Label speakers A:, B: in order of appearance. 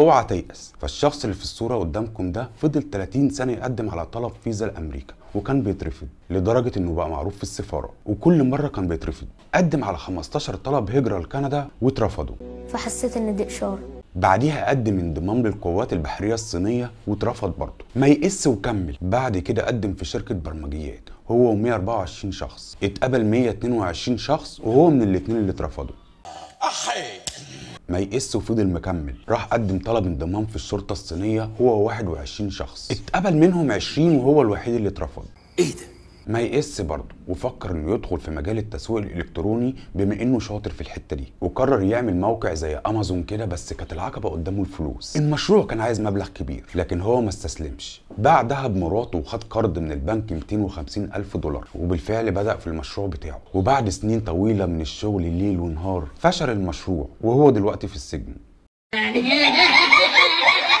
A: اوعى تيأس فالشخص اللي في الصورة قدامكم ده فضل 30 سنة يقدم على طلب فيزا لأمريكا وكان بيترفض لدرجة انه بقى معروف في السفارة وكل مرة كان بيترفض قدم على 15 طلب هجرة لكندا واترفضوا
B: فحسيت ان دي إشارة
A: بعديها قدم انضمام للقوات البحريه الصينيه واترفض برضه ما يقس وكمل بعد كده قدم في شركه برمجيات هو و124 شخص اتقبل 122 شخص وهو من الاثنين اللي اترفضوا صحي ما يقس وفضل مكمل راح قدم طلب انضمام في الشرطه الصينيه هو 21 شخص اتقبل منهم 20 وهو الوحيد اللي اترفض ايه ده ما يقس برضه وفكر انه يدخل في مجال التسويق الالكتروني بما انه شاطر في الحته دي وقرر يعمل موقع زي امازون كده بس كانت العقبه قدامه الفلوس المشروع كان عايز مبلغ كبير لكن هو ما استسلمش باع ذهب مراته وخد قرض من البنك 250 الف دولار وبالفعل بدا في المشروع بتاعه وبعد سنين طويله من الشغل ليل ونهار فشل المشروع وهو دلوقتي في السجن